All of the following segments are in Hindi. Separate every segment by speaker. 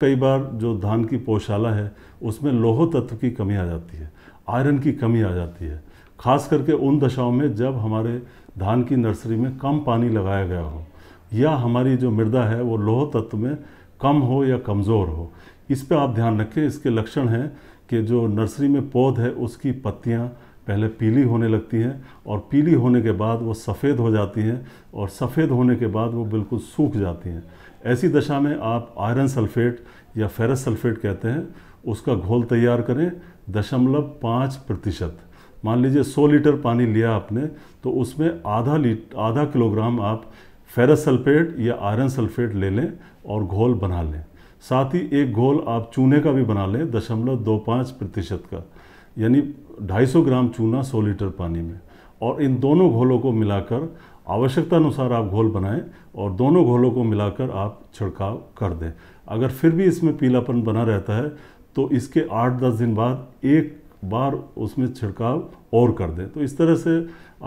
Speaker 1: कई बार जो धान की पौशाला है उसमें लोहो तत्व की कमी आ जाती है आयरन की कमी आ जाती है खास करके उन दशाओं में जब हमारे धान की नर्सरी में कम पानी लगाया गया हो या हमारी जो मृदा है वो लोह तत्व में कम हो या कमज़ोर हो इस पर आप ध्यान रखें इसके लक्षण हैं कि जो नर्सरी में पौध है उसकी पत्तियाँ पहले पीली होने लगती है और पीली होने के बाद वो सफ़ेद हो जाती हैं और सफ़ेद होने के बाद वो बिल्कुल सूख जाती हैं ऐसी दशा में आप आयरन सल्फेट या फेरस सल्फेट कहते हैं उसका घोल तैयार करें दशमलव पाँच प्रतिशत मान लीजिए सौ लीटर पानी लिया आपने तो उसमें आधा लीट आधा किलोग्राम आप फेरस सल्फेट या आयरन सल्फेट ले लें और घोल बना लें साथ ही एक घोल आप चूने का भी बना लें दशमलव दो पाँच प्रतिशत का यानी 250 ग्राम चूना 100 लीटर पानी में और इन दोनों घोलों को मिलाकर आवश्यकता अनुसार आप घोल बनाएं और दोनों घोलों को मिलाकर आप छिड़काव कर दें अगर फिर भी इसमें पीलापन बना रहता है तो इसके आठ दस दिन बाद एक बार उसमें छिड़काव और कर दें तो इस तरह से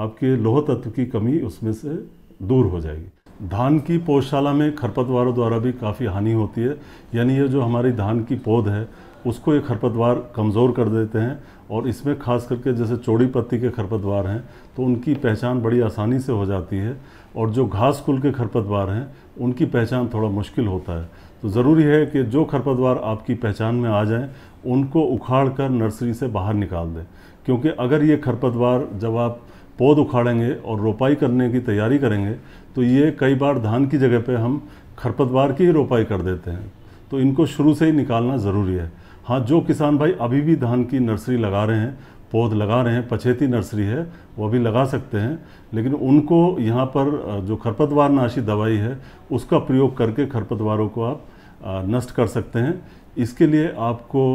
Speaker 1: आपके लोह तत्व की कमी उसमें से दूर हो जाएगी धान की पौधशाला में खरपतवारों द्वारा भी काफ़ी हानि होती है यानी ये जो हमारी धान की पौध है उसको ये खरपतवार कमज़ोर कर देते हैं और इसमें खास करके जैसे चौड़ी पत्ती के खरपतवार हैं तो उनकी पहचान बड़ी आसानी से हो जाती है और जो घास कुल के खरपतवार हैं उनकी पहचान थोड़ा मुश्किल होता है तो ज़रूरी है कि जो खरपतवार आपकी पहचान में आ जाएं उनको उखाड़ कर नर्सरी से बाहर निकाल दें क्योंकि अगर ये खरपतवार जब आप पौध उखाड़ेंगे और रोपाई करने की तैयारी करेंगे तो ये कई बार धान की जगह पर हम खरपतवार की ही रोपाई कर देते हैं तो इनको शुरू से ही निकालना ज़रूरी है हाँ जो किसान भाई अभी भी धान की नर्सरी लगा रहे हैं पौध लगा रहे हैं पछेती नर्सरी है वो भी लगा सकते हैं लेकिन उनको यहाँ पर जो खरपतवार नाशी दवाई है उसका प्रयोग करके खरपतवारों को आप नष्ट कर सकते हैं इसके लिए आपको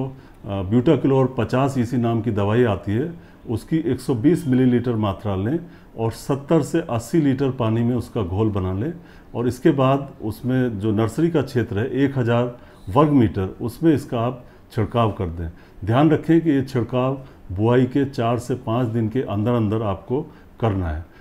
Speaker 1: ब्यूटाक्लोर 50 इसी नाम की दवाई आती है उसकी 120 मिलीलीटर मात्रा लें और 70 से 80 लीटर पानी में उसका घोल बना लें और इसके बाद उसमें जो नर्सरी का क्षेत्र है 1000 वर्ग मीटर उसमें इसका आप छिड़काव कर दें ध्यान रखें कि ये छिड़काव बुआई के चार से पाँच दिन के अंदर अंदर आपको करना है